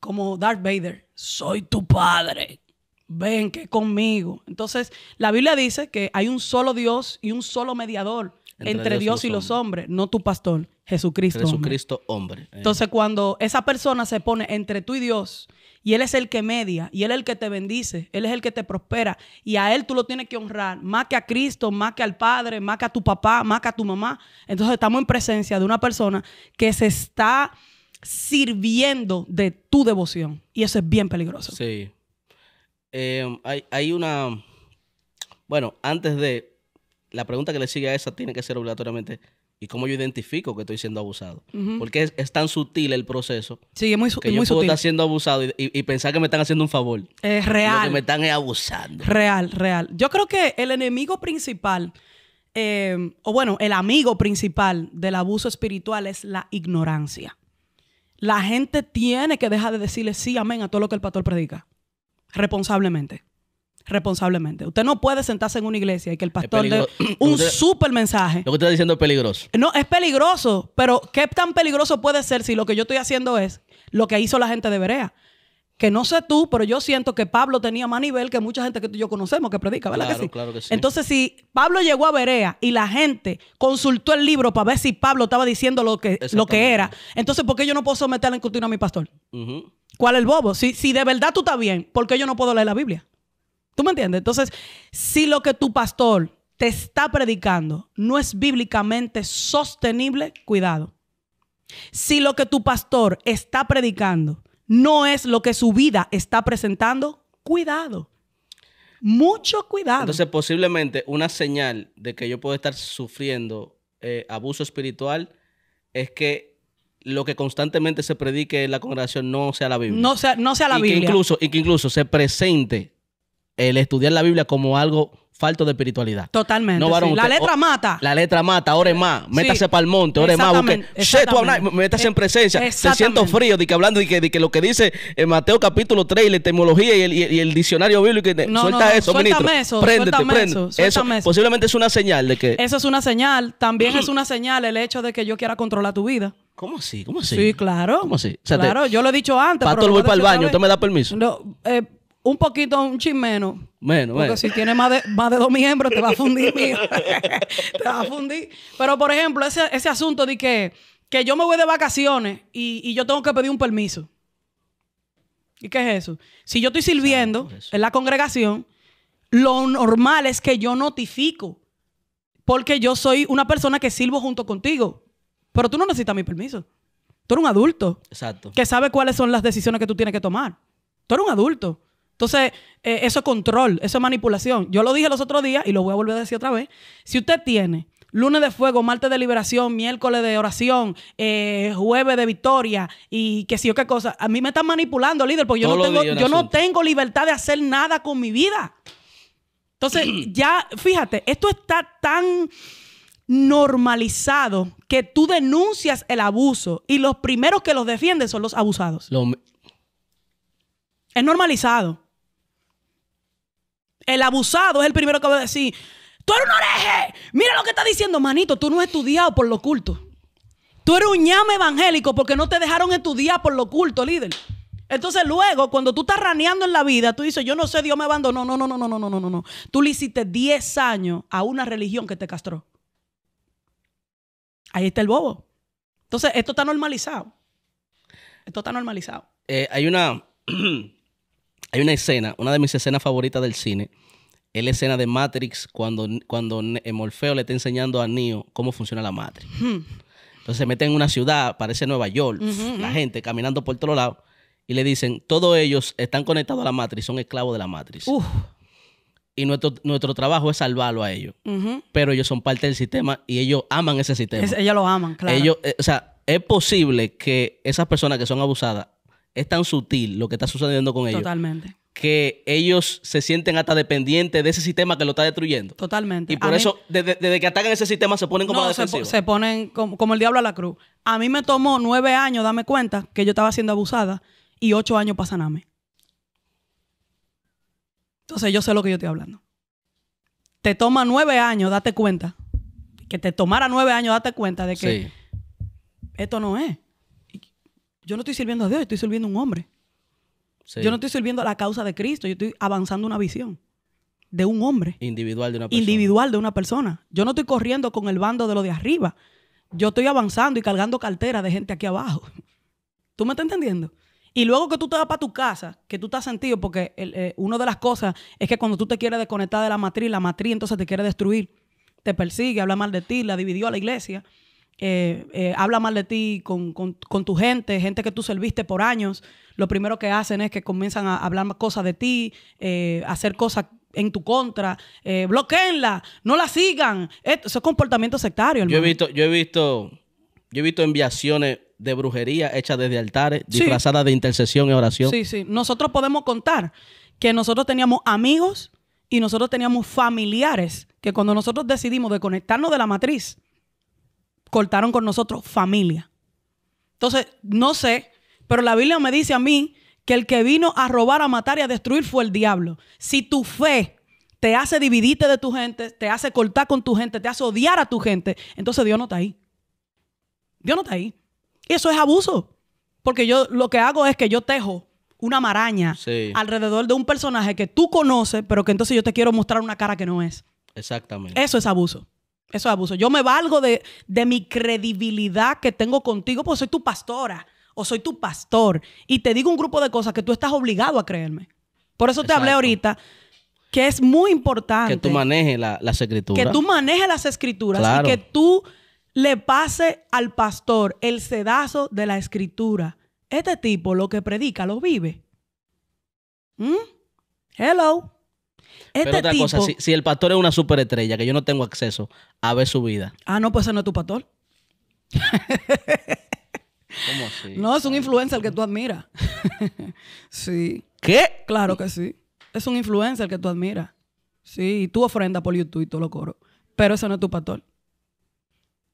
como Darth Vader, soy tu padre, ven que conmigo. Entonces, la Biblia dice que hay un solo Dios y un solo mediador entre, Dios, y los hombres. no tu pastor, Jesucristo. Jesucristo hombre. hombre. Entonces, cuando esa persona se pone entre tú y Dios y Él es el que media, y Él es el que te bendice, Él es el que te prospera. Y a Él tú lo tienes que honrar, más que a Cristo, más que al Padre, más que a tu papá, más que a tu mamá. Entonces estamos en presencia de una persona que se está sirviendo de tu devoción. Y eso es bien peligroso. Sí. Em, hay una... Bueno, antes de... La pregunta que le sigue a esa tiene que ser obligatoriamente y cómo yo identifico que estoy siendo abusado. Porque es, tan sutil el proceso. Sí, es muy, que yo puedo estar siendo abusado y, pensar que me están haciendo un favor. Es real. que me están abusando. Real, real. Yo creo que el enemigo principal, em, o bueno, el amigo principal del abuso espiritual es la ignorancia. La gente tiene que dejar de decirle sí, amén a todo lo que el pastor predica. Responsablemente responsablemente. Usted no puede sentarse en una iglesia y que el pastor dé un súper super mensaje. Lo que usted está diciendo es peligroso. No, es peligroso, pero ¿qué tan peligroso puede ser si lo que yo estoy haciendo es lo que hizo la gente de Berea? Que no sé tú, pero yo siento que Pablo tenía más nivel que mucha gente que yo conocemos que predica, ¿verdad? sí? claro que sí. Entonces, si Pablo llegó a Berea y la gente consultó el libro para ver si Pablo estaba diciendo lo que, lo que era, entonces, ¿por qué yo no puedo someter en incultura a mi pastor? ¿Cuál es el bobo? Si, si de verdad tú estás bien, ¿por qué yo no puedo leer la Biblia? ¿Tú me entiendes? Entonces, si lo que tu pastor te está predicando no es bíblicamente sostenible, cuidado. Si lo que tu pastor está predicando no es lo que su vida está presentando, cuidado. Mucho cuidado. Entonces, posiblemente una señal de que yo puedo estar sufriendo eh, abuso espiritual es que lo que constantemente se predique en la congregación no sea la Biblia. No sea, no sea la Biblia. incluso, y que incluso se presente el estudiar la Biblia como algo falto de espiritualidad. Totalmente. la letra oh, mata. La letra mata, ahora más. Métase para el monte, ore más. métase en eh, presencia. Te siento frío de que hablando y que, de que lo que dice en eh, Mateo capítulo 3 y la etimología y el, diccionario bíblico. suelta eso, ministro. Eso, préndete, Eso, Posiblemente es una señal de que. Eso es una señal. También es <clears throat> una señal el hecho de que yo quiera controlar tu vida. ¿Cómo así? ¿Cómo así? Sí, claro. ¿Cómo así? claro, yo lo he dicho antes. Pato, voy para el baño. ¿Usted me da permiso? No, eh, un poquito, un chin menos. Menos, Porque si tiene más de, más de dos miembros, te va a fundir, <laughs> te va a fundir. Pero, por ejemplo, ese, ese asunto de que, que, yo me voy de vacaciones y, yo tengo que pedir un permiso. ¿Y qué es eso? Si yo estoy sirviendo en la congregación, lo normal es que yo notifico. Porque yo soy una persona que sirvo junto contigo. Pero tú no necesitas mi permiso. Tú eres un adulto. Exacto. Que sabe cuáles son las decisiones que tú tienes que tomar. Tú eres un adulto. Entonces, eh, eso es control, eso es manipulación. Yo lo dije los otros días y lo voy a volver a decir otra vez. Si usted tiene lunes de fuego, martes de liberación, miércoles de oración, eh, jueves de victoria y qué sé sí, yo qué cosa. A mí me están manipulando, líder, porque yo, no tengo, yo no tengo libertad de hacer nada con mi vida. Entonces, <clears throat> ya, fíjate, esto está tan normalizado que tú denuncias el abuso y los primeros que los defienden son los abusados. Es normalizado el abusado es el primero que va a decir, tú eres un oreje, mira lo que está diciendo, manito, tú no has estudiado por lo oculto. Tú eres un ñame evangélico porque no te dejaron estudiar por lo oculto, líder. Entonces luego, cuando tú estás raneando en la vida, tú dices, yo no sé, Dios me abandonó. No, no, no, no, no, no, no, no. Tú le hiciste 10 años a una religión que te castró. Ahí está el bobo. Entonces, esto está normalizado. Esto está normalizado. Eh, hay una... <clears throat> Hay una escena, una de mis escenas favoritas del cine, es la escena de Matrix cuando, cuando eh, Morfeo le está enseñando a Neo cómo funciona la Matrix. Hmm. Entonces se mete en una ciudad, parece Nueva York, la gente caminando por todos lados, y le dicen, todos ellos están conectados a la Matrix, son esclavos de la Matrix. Y nuestro, nuestro trabajo es salvarlo a ellos. Pero ellos son parte del sistema y ellos aman ese sistema. ellos lo aman, claro. Ellos, eh, o sea, es posible que esas personas que son abusadas es tan sutil lo que está sucediendo con ellos. Totalmente. Que ellos se sienten hasta dependientes de ese sistema que lo está destruyendo. Totalmente. Y por eso, desde, que atacan ese sistema, se ponen como Se, ponen como, el diablo a la cruz. A mí me tomó nueve años darme cuenta que yo estaba siendo abusada y ocho años para sanarme. Entonces yo sé lo que yo estoy hablando. Te toma nueve años, date cuenta. Que te tomara nueve años, date cuenta de que esto no es yo no estoy sirviendo a Dios, estoy sirviendo a un hombre. Yo no estoy sirviendo a la causa de Cristo, yo estoy avanzando una visión de un hombre. Individual de una persona. Individual de una persona. Yo no estoy corriendo con el bando de lo de arriba. Yo estoy avanzando y cargando cartera de gente aquí abajo. ¿Tú me estás entendiendo? Y luego que tú te vas para tu casa, que tú has sentido, porque eh, una de las cosas es que cuando tú te quieres desconectar de la matriz, la matriz entonces te quiere destruir, te persigue, habla mal de ti, la dividió a la iglesia. Eh, eh, habla mal de ti con, con, tu gente, gente que tú serviste por años, lo primero que hacen es que comienzan a hablar cosas de ti, eh, hacer cosas en tu contra, bloqueenla, no la sigan. eso es comportamiento sectario. Yo he visto, yo he visto, yo he visto enviaciones de brujería hechas desde altares, disfrazadas de intercesión y oración. Sí, sí. Nosotros podemos contar que nosotros teníamos amigos y nosotros teníamos familiares que cuando nosotros decidimos de conectarnos de la matriz, cortaron con nosotros familia. Entonces, no sé, pero la Biblia me dice a mí que el que vino a robar, a matar y a destruir fue el diablo. Si tu fe te hace dividirte de tu gente, te hace cortar con tu gente, te hace odiar a tu gente, entonces Dios no está ahí. Dios no está ahí. Y eso es abuso. Porque yo lo que hago es que yo tejo una maraña alrededor de un personaje que tú conoces, pero que entonces yo te quiero mostrar una cara que no es. Exactamente. Eso es abuso. Eso es abuso. Yo me valgo de, de mi credibilidad que tengo contigo porque soy tu pastora o soy tu pastor y te digo un grupo de cosas que tú estás obligado a creerme. Por eso te hablé ahorita que es muy importante. Que tú manejes la, las escrituras. Que tú manejes las escrituras y que tú le pase al pastor el sedazo de la escritura. Este tipo lo que predica lo vive. ¿Mm? Hello. Pero este otra cosa, si, el pastor es una superestrella, que yo no tengo acceso a ver su vida. Ah, no, pues ese no es tu pastor. ¿Cómo así? No, es un influencer que tú admiras. <laughs> sí. ¿Qué? Claro que sí. Es un influencer que tú admiras. Sí, y tú ofrendas por YouTube y todo lo coro. Pero ese no es tu pastor.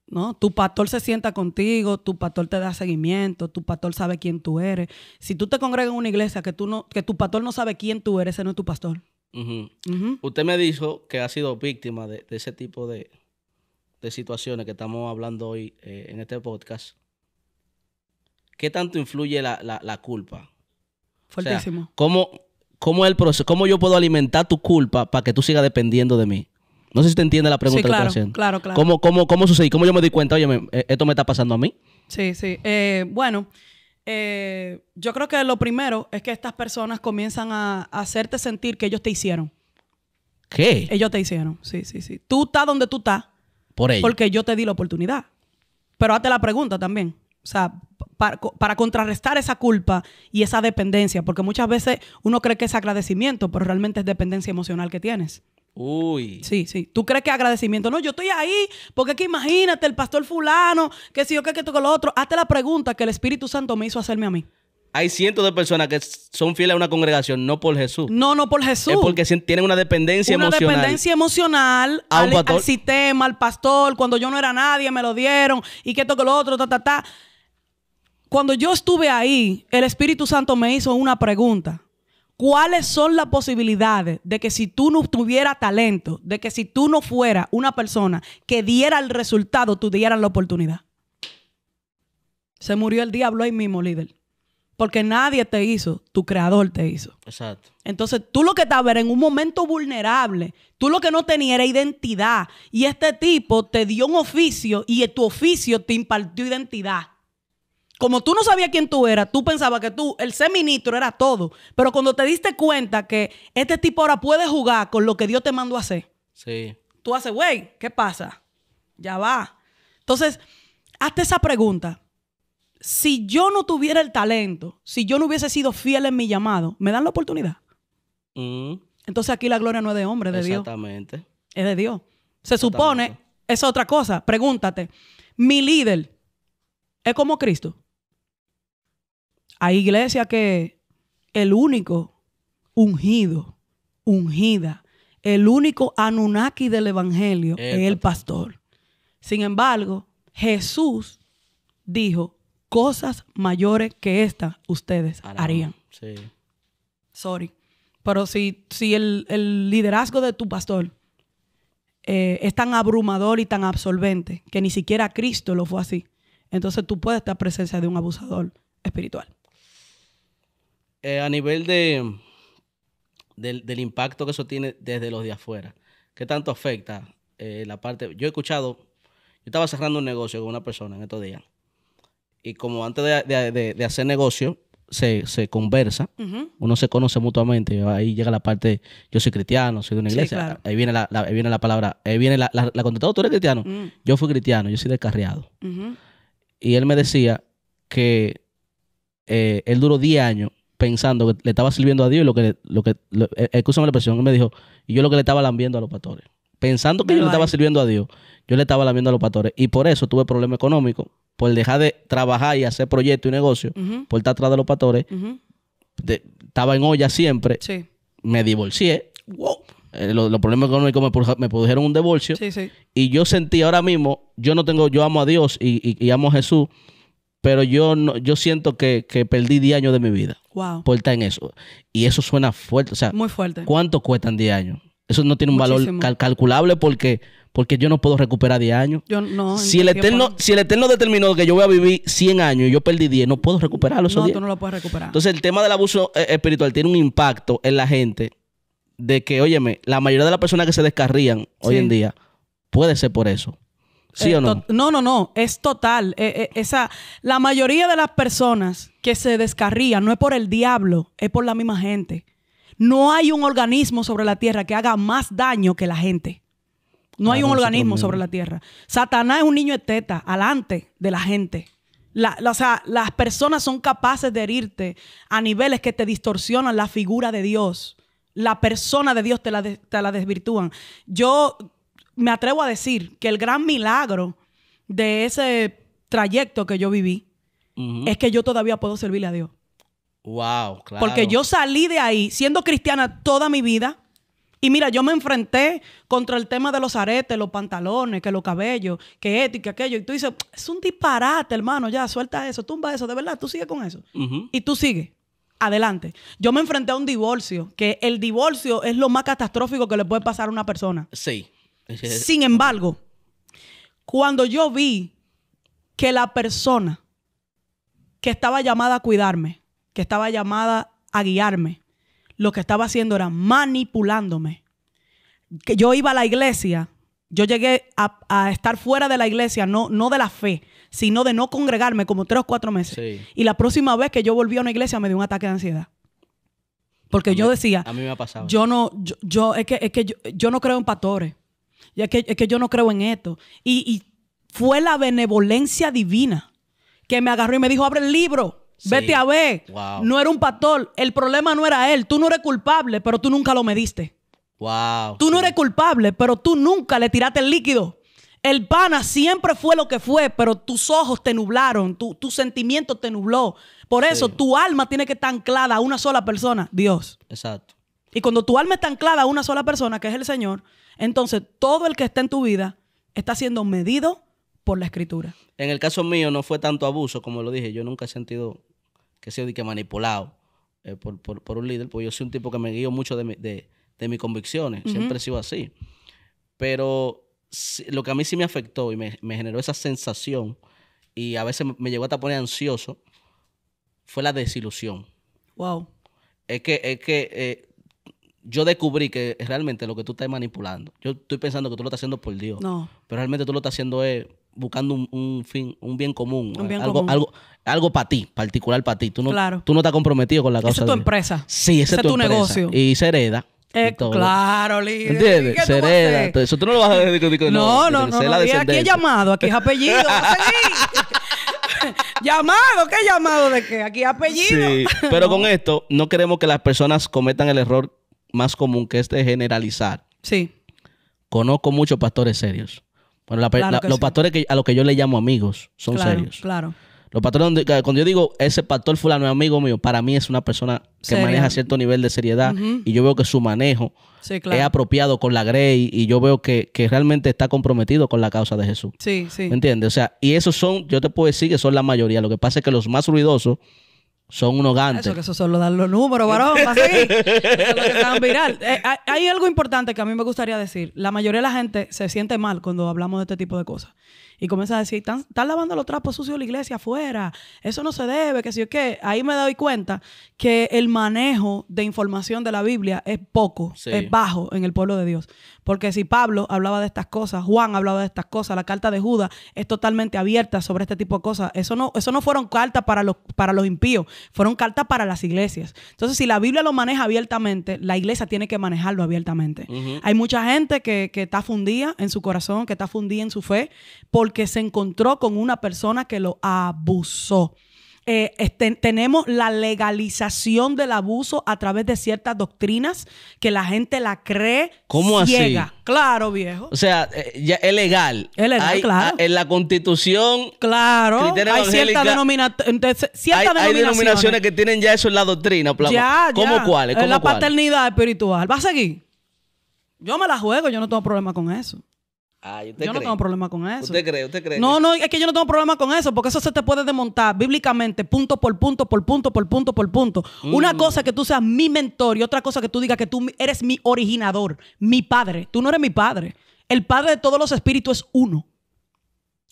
¿no? Tu pastor se sienta contigo, tu pastor te da seguimiento, tu pastor sabe quién tú eres. Si tú te congregas en una iglesia que, tú no, que tu pastor no sabe quién tú eres, ese no es tu pastor. Usted me dijo que ha sido víctima de, ese tipo de, situaciones que estamos hablando hoy eh, en este podcast. ¿Qué tanto influye la, culpa? Fuertísimo. ¿cómo, el proceso, ¿Cómo yo puedo alimentar tu culpa para que tú sigas dependiendo de mí? No sé si te entiende la pregunta claro, que haciendo. Claro, claro. ¿Cómo, cómo, cómo sucede? ¿Cómo yo me di cuenta? Oye, eh, esto me está pasando a mí. Sí, sí. Eh, bueno. Eh, yo creo que lo primero es que estas personas comienzan a, hacerte sentir que ellos te hicieron. ¿Qué? Ellos te hicieron, sí, sí, sí. Tú estás donde tú estás. Por Porque yo te di la oportunidad. Pero hazte la pregunta también. O sea, para, contrarrestar esa culpa y esa dependencia, porque muchas veces uno cree que es agradecimiento, pero realmente es dependencia emocional que tienes. Uy. Sí, sí. ¿Tú crees que agradecimiento? No, yo estoy ahí, porque que imagínate, el pastor fulano, que si yo que, que toco lo otro. Hazte la pregunta que el Espíritu Santo me hizo hacerme a mí. Hay cientos de personas que son fieles a una congregación, no por Jesús. No, no por Jesús. Es porque tienen una dependencia emocional. Una dependencia emocional al, sistema, al pastor. Cuando yo no era nadie, me lo dieron. Y que toco lo otro, ta, ta, ta. Cuando yo estuve ahí, el Espíritu Santo me hizo una pregunta. ¿Cuáles son las posibilidades de que si tú no tuvieras talento, de que si tú no fueras una persona que diera el resultado, tú dieras la oportunidad? Se murió el diablo ahí mismo, líder. Porque nadie te hizo, tu creador te hizo. Exacto. Entonces, tú lo que estabas en un momento vulnerable, tú lo que no tenías era identidad. Y este tipo te dio un oficio y tu oficio te impartió identidad como tú no sabías quién tú eras, tú pensabas que tú, el ser ministro era todo. Pero cuando te diste cuenta que este tipo ahora puede jugar con lo que Dios te mandó a hacer. Sí. Tú haces, güey, ¿qué pasa? Ya va. Entonces, hazte esa pregunta. Si yo no tuviera el talento, si yo no hubiese sido fiel en mi llamado, ¿me dan la oportunidad? Mm. Entonces aquí la gloria no es de hombre, es de Dios. Exactamente. Es de Dios. Se supone, es otra cosa. Pregúntate, ¿mi líder es como Cristo? Hay iglesia que el único ungido, ungida, el único anunaki del Evangelio es el pastor. Sin embargo, Jesús dijo cosas mayores que estas ustedes harían. Sí. Sorry. Pero si, si el, liderazgo de tu pastor eh, es tan abrumador y tan absolvente que ni siquiera Cristo lo fue así, entonces tú puedes estar presencia de un abusador espiritual. Eh, a nivel de, del, impacto que eso tiene desde los de afuera, ¿qué tanto afecta eh, la parte? Yo he escuchado, yo estaba cerrando un negocio con una persona en estos días, y como antes de, hacer negocio, se, conversa, uno se conoce mutuamente, ahí llega la parte, yo soy cristiano, soy de una iglesia, ahí, viene la, viene la palabra, ahí viene la, la, oh, tú eres cristiano, mm. yo fui cristiano, yo soy descarriado. Y él me decía que eh, él duró 10 años pensando que le estaba sirviendo a Dios y lo que, lo que, eh, escúchame la expresión, él me dijo, y yo lo que le estaba lambiendo a los pastores. Pensando que yo le estaba sirviendo a Dios, yo le estaba lambiendo a los pastores. Y por eso tuve problemas económicos, por dejar de trabajar y hacer proyectos y negocios, por estar atrás de los pastores. estaba en olla siempre. Sí. Me divorcié. Wow. Eh, los, problemas económicos me, me, produjeron un divorcio. Sí, sí. Y yo sentí ahora mismo, yo no tengo, yo amo a Dios y, y, y amo a Jesús pero yo no, yo siento que, perdí 10 años de mi vida. Wow. Por estar en eso. Y eso suena fuerte. O sea, Muy fuerte. ¿cuánto cuestan 10 años? Eso no tiene un valor calculable porque, porque yo no puedo recuperar 10 años. si, el eterno, si el Eterno determinó que yo voy a vivir 100 años y yo perdí 10, no puedo recuperarlo. no, tú no lo puedes recuperar. Entonces, el tema del abuso eh, espiritual tiene un impacto en la gente de que, óyeme, la mayoría de las personas que se descarrían hoy en día puede ser por eso. Eh, no? No, no, Es total. Eh, eh, esa, la mayoría de las personas que se descarrían no es por el diablo, es por la misma gente. No hay un organismo sobre la tierra que haga más daño que la gente. No hay ah, un organismo sobre la tierra. Satanás es un niño esteta, alante de la gente. o sea, las personas son capaces de herirte a niveles que te distorsionan la figura de Dios. La persona de Dios te la, te la desvirtúan. Yo me atrevo a decir que el gran milagro de ese trayecto que yo viví es que yo todavía puedo servirle a Dios. Wow, claro. Porque yo salí de ahí siendo cristiana toda mi vida. Y mira, yo me enfrenté contra el tema de los aretes, los pantalones, que los cabellos, que ética, aquello. Y tú dices, es un disparate, hermano, ya, suelta eso, tumba eso, de verdad, tú sigues con eso. Y tú sigues, adelante. Yo me enfrenté a un divorcio, que el divorcio es lo más catastrófico que le puede pasar a una persona. Sí. Sin embargo, cuando yo vi que la persona que estaba llamada a cuidarme, que estaba llamada a guiarme, lo que estaba haciendo era manipulándome. Que yo iba a la iglesia, yo llegué a, estar fuera de la iglesia, no, no, de la fe, sino de no congregarme como tres o cuatro meses. Y la próxima vez que yo volví a una iglesia me dio un ataque de ansiedad. Porque yo decía, a mí me ha pasado. Yo no, yo, que, yo no creo en pastores. Y es que, es que yo no creo en esto. Y, fue la benevolencia divina que me agarró y me dijo, abre el libro, vete a ver. No era un pastor, el problema no era él, tú no eres culpable, pero tú nunca lo mediste. Wow. Tú no eres culpable, pero tú nunca le tiraste el líquido. El pana siempre fue lo que fue, pero tus ojos te nublaron, tu, sentimiento te nubló. Por eso tu alma tiene que estar anclada a una sola persona, Dios. Exacto. Y cuando tu alma está anclada a una sola persona, que es el Señor, entonces, todo el que está en tu vida está siendo medido por la escritura. En el caso mío no fue tanto abuso, como lo dije, yo nunca he sentido que he de que manipulado eh, por, un líder, porque yo soy un tipo que me guío mucho de, mis convicciones, siempre he sido así. Pero lo que a mí sí me afectó y me, generó esa sensación y a veces me llegó hasta poner ansioso fue la desilusión. Wow. Es que, es que eh, yo descubrí que realmente lo que tú estás manipulando, yo estoy pensando que tú lo estás haciendo por Dios, no. pero realmente tú lo estás haciendo es buscando un, fin, un bien común, algo, algo, algo para ti, particular para ti. Tú no, claro. tú no estás comprometido con la causa. Esa es tu empresa. Sí, ese, es tu, negocio. Y se hereda. Eh, claro, líder. ¿Entiendes? Se hereda. Entonces, eso tú no lo vas a decir. No, no, no. no, no, Y aquí es llamado, aquí es apellido. <laughs> llamado, ¿qué llamado de qué? Aquí apellido. Sí, pero con <laughs> esto no queremos que las personas cometan el error más común que este generalizar. Sí. Conozco muchos pastores serios. Bueno, los pastores que, a los que yo le llamo amigos son serios. Claro. Los pastores, cuando yo digo ese pastor fulano es amigo mío, para mí es una persona que maneja cierto nivel de seriedad y yo veo que su manejo es apropiado con la Grey y yo veo que, que, realmente está comprometido con la causa de Jesús. Sí, sí. ¿Me entiendes? O sea, y esos son, yo te puedo decir que son la mayoría. Lo que pasa es que los más ruidosos son unos ganchos Eso que eso solo dan los números, varón, así <laughs> viral. Eh, hay, algo importante que a mí me gustaría decir. La mayoría de la gente se siente mal cuando hablamos de este tipo de cosas. Y comienza a decir, están, lavando los trapos sucios de la iglesia afuera, eso no se debe, que si yo qué. Ahí me doy cuenta que el manejo de información de la Biblia es poco, es bajo en el pueblo de Dios. Porque si Pablo hablaba de estas cosas, Juan hablaba de estas cosas, la carta de Judas es totalmente abierta sobre este tipo de cosas. Eso no, eso no fueron cartas para los, para los impíos, fueron cartas para las iglesias. Entonces, si la Biblia lo maneja abiertamente, la iglesia tiene que manejarlo abiertamente. Hay mucha gente que, que está fundida en su corazón, que está fundida en su fe, porque se encontró con una persona que lo abusó. Eh, este, tenemos la legalización del abuso a través de ciertas doctrinas que la gente la cree ciega. Claro, viejo. O sea, eh, ya es legal. Es legal, claro. Ah, en la constitución. Claro. Hay ciertas denominaciones. Hay denominaciones que tienen ya eso en la doctrina. Ya, ¿Cómo cuáles? en la paternidad espiritual. ¿Va a seguir? Yo me la juego, yo no tengo problema con eso. Ah, yo no tengo problema con eso. ¿Usted cree? ¿Usted cree? No, no, es que yo no tengo problema con eso, porque eso se te puede desmontar bíblicamente, punto por punto, por punto, por punto, por punto. Una mm. cosa que tú seas mi mentor y otra cosa que tú digas que tú eres mi originador, mi padre. Tú no eres mi padre. El padre de todos los espíritus es uno.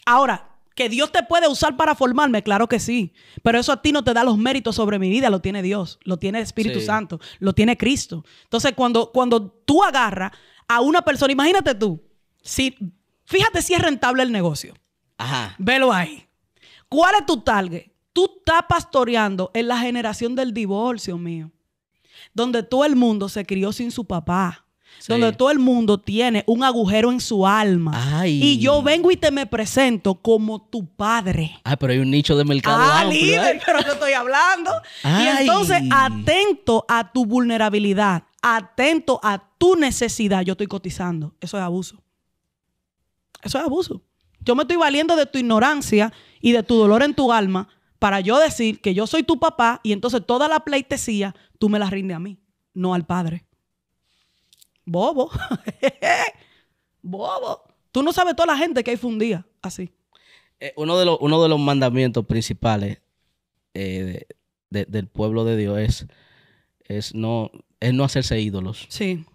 Ahora, que Dios te puede usar para formarme, claro que sí. Pero eso a ti no te da los méritos sobre mi vida, lo tiene Dios, lo tiene Espíritu Santo, lo tiene Cristo. Entonces, cuando, cuando tú agarras a una persona, imagínate tú, si, fíjate si es rentable el negocio. Ajá. Velo ahí. ¿Cuál es tu target? Tú estás pastoreando en la generación del divorcio, mío. Donde todo el mundo se crió sin su papá. donde todo el mundo tiene un agujero en su alma. Ay. Y yo vengo y te me presento como tu padre. Ay, pero hay un nicho de mercado. Ah, ¿eh? pero yo estoy hablando. Y entonces, atento a tu vulnerabilidad, atento a tu necesidad. Yo estoy cotizando. Eso es abuso. Eso es abuso. Yo me estoy valiendo de tu ignorancia y de tu dolor en tu alma para yo decir que yo soy tu papá y entonces toda la pleitesía tú me la rindes a mí, no al padre. Bobo. <laughs> Bobo. Tú no sabes toda la gente que hay fundía así. Eh, uno, de los, uno de los mandamientos principales eh, del pueblo de Dios es, es, no, es no hacerse ídolos. Sí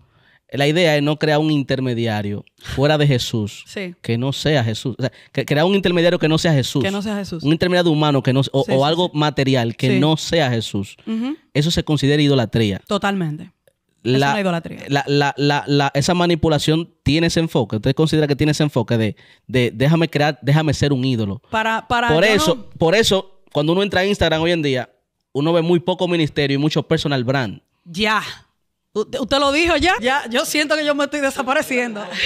la idea es no crear un intermediario fuera de Jesús. <laughs> Sí. Que no sea Jesús. O sea, crear un intermediario que no sea Jesús. Que no sea Jesús. Un intermediario humano que no, o, algo material que no sea Jesús. Eso se considera idolatría. Totalmente. La, es idolatría. esa manipulación tiene ese enfoque. Usted considera que tiene ese enfoque de, déjame crear, déjame ser un ídolo. Para, para por eso, por eso, cuando uno entra a Instagram hoy en día, uno ve muy poco ministerio y mucho personal brand. Ya. Usted lo dijo ya. Ya, yo siento que yo me estoy desapareciendo. <laughs>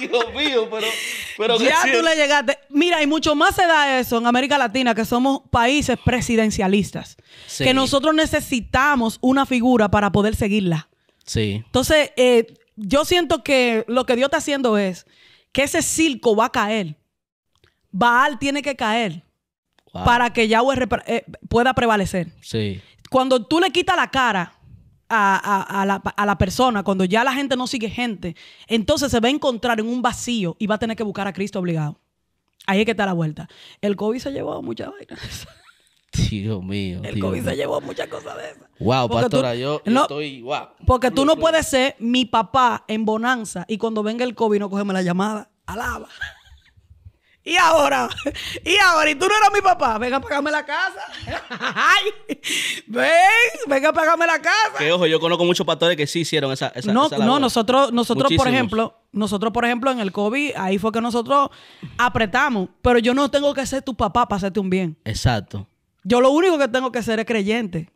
Dios mío, pero. ya tú le llegaste. Mira, y mucho más se da eso en América Latina, que somos países presidencialistas. Que nosotros necesitamos una figura para poder seguirla. Sí. Entonces, eh, yo siento que lo que Dios está haciendo es que ese circo va a caer. Baal tiene que caer. Para que Yahweh eh, pueda prevalecer. Sí cuando tú le quitas la cara a, la, persona, cuando ya la gente no sigue gente, entonces se va a encontrar en un vacío y va a tener que buscar a Cristo obligado. Ahí es que está la vuelta. El COVID se llevó a muchas vainas. Dios mío. El COVID se llevó muchas cosas de esas. Wow, pastora, yo, estoy. Wow. Porque tú no puedes ser mi papá en bonanza y cuando venga el COVID no cogerme la llamada. Alaba. Y ahora, y ahora, y tú no eras mi papá, Venga a pagarme la casa. <laughs> Ay, ven, venga a pagarme la casa. Que ojo, yo conozco muchos pastores que sí hicieron esa. esa no, nosotros, nosotros por ejemplo, nosotros, por ejemplo, en el COVID, ahí fue que nosotros apretamos. Pero yo no tengo que ser tu papá para hacerte un bien. Exacto. Yo lo único que tengo que ser es creyente.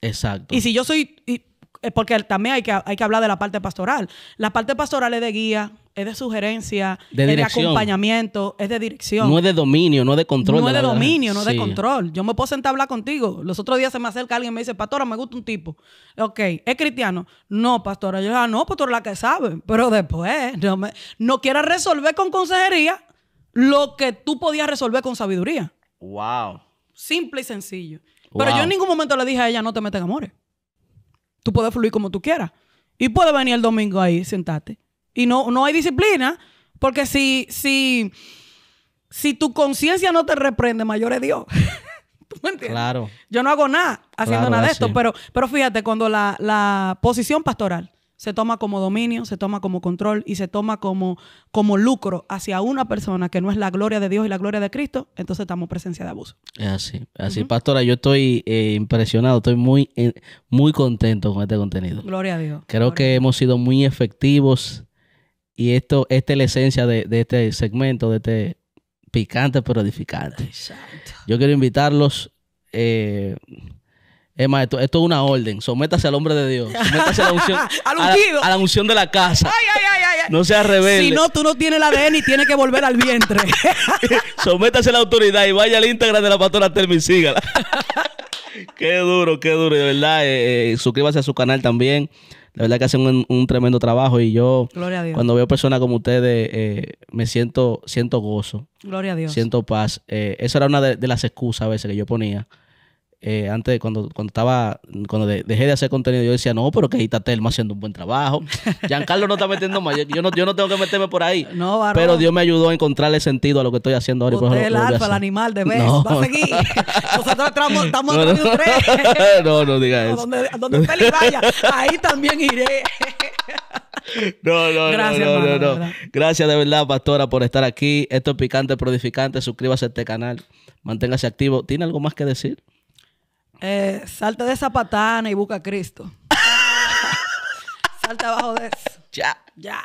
Exacto. Y si yo soy, y eh, porque también hay que, hay que hablar de la parte pastoral. La parte pastoral es de guía, es de sugerencia, es de acompañamiento, es de dirección. No es de dominio, no es de control. No es de, dominio, no es de control. Yo me puedo sentar a hablar contigo. Los otros días se me acerca alguien y me dice, pastora, me gusta un tipo. Ok, ¿es cristiano? No, pastora. Yo ah, no, pastora, la que sabe. Pero después, no, me, quieras resolver con consejería lo que tú podías resolver con sabiduría. Wow. Simple y sencillo. Pero yo en ningún momento le dije a ella, no te metas en amores. Tú puedes fluir como tú quieras. Y puedes venir el domingo ahí, sentarte. Y no, no hay disciplina, porque si, si, si tu conciencia no te reprende, mayor es Dios. <laughs> ¿Tú entiendes? Claro. Yo no hago nada haciendo nada de esto, pero, pero fíjate, cuando la posición pastoral se toma como dominio, se toma como control y se toma como, como lucro hacia una persona que no es la gloria de Dios y la gloria de Cristo, entonces estamos presencia de abuso. Así, así, pastora, yo estoy eh, impresionado, estoy muy, eh, muy contento con este contenido. Gloria a Dios. Creo que hemos sido muy efectivos y esto, esta es la esencia de, este segmento, de este picante pero edificante. Exacto. Yo quiero invitarlos. Eh, es más, esto, es una orden. Sométase al hombre de Dios. Sométase a la unción, <laughs> de la casa. no seas rebelde. Si no, tú no tienes la ADN y tienes que volver al vientre. <laughs> Sométase a la autoridad y vaya al Instagram de la pastora Termi sígala. <laughs> qué duro, qué duro. De verdad, eh, eh, suscríbase a su canal también. La verdad que hacen un, tremendo trabajo y yo cuando veo personas como ustedes eh, me siento siento gozo. Gloria a Dios. Siento paz. esa era una de las excusas a veces que yo ponía eh, antes cuando, cuando estaba, cuando dejé de hacer contenido, yo decía, no, pero que ahí está Telma haciendo un buen trabajo. <laughs> Giancarlo no está metiendo más, yo, no, yo no tengo que meterme por ahí. Pero Dios me ayudó a encontrarle sentido a lo que estoy haciendo ahora. el alfa, el animal de vez. Va a seguir. <laughs> Nosotros estamos, no, no. tres. <laughs> no, no diga eso. Donde, donde usted le vaya, ahí también iré. No, no, Gracias, no, no, Gracias de verdad, pastora, por estar aquí. Esto es Picante Prodificante. Suscríbase a este canal. Manténgase activo. ¿Tiene algo más que decir? Eh, de esa patana y busca a Cristo. <laughs> Salta abajo de eso. Ya. Ya.